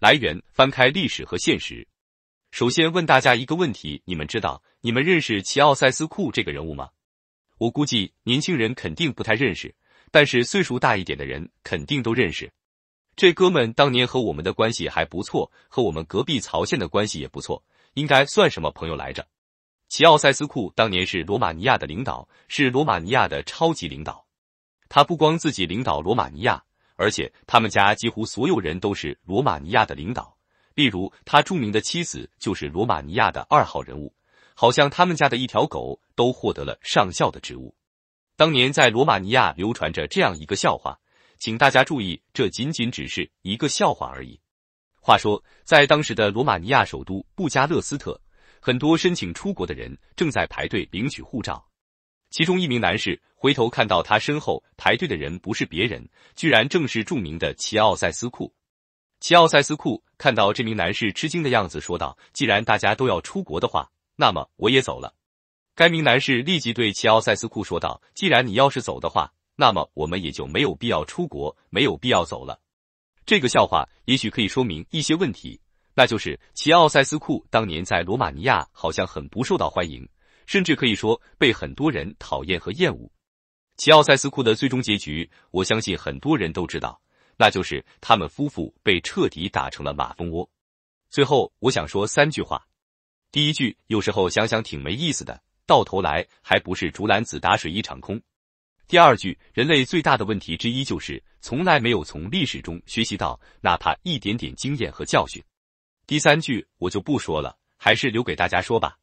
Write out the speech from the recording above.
来源翻开历史和现实，首先问大家一个问题：你们知道你们认识齐奥塞斯库这个人物吗？我估计年轻人肯定不太认识，但是岁数大一点的人肯定都认识。这哥们当年和我们的关系还不错，和我们隔壁曹县的关系也不错，应该算什么朋友来着？齐奥塞斯库当年是罗马尼亚的领导，是罗马尼亚的超级领导。他不光自己领导罗马尼亚。而且他们家几乎所有人都是罗马尼亚的领导，例如他著名的妻子就是罗马尼亚的二号人物，好像他们家的一条狗都获得了上校的职务。当年在罗马尼亚流传着这样一个笑话，请大家注意，这仅仅只是一个笑话而已。话说，在当时的罗马尼亚首都布加勒斯特，很多申请出国的人正在排队领取护照。其中一名男士回头看到他身后排队的人不是别人，居然正是著名的齐奥塞斯库。齐奥塞斯库看到这名男士吃惊的样子，说道：“既然大家都要出国的话，那么我也走了。”该名男士立即对齐奥塞斯库说道：“既然你要是走的话，那么我们也就没有必要出国，没有必要走了。”这个笑话也许可以说明一些问题，那就是齐奥塞斯库当年在罗马尼亚好像很不受到欢迎。甚至可以说被很多人讨厌和厌恶。齐奥塞斯库的最终结局，我相信很多人都知道，那就是他们夫妇被彻底打成了马蜂窝。最后，我想说三句话：第一句，有时候想想挺没意思的，到头来还不是竹篮子打水一场空；第二句，人类最大的问题之一就是从来没有从历史中学习到哪怕一点点经验和教训；第三句，我就不说了，还是留给大家说吧。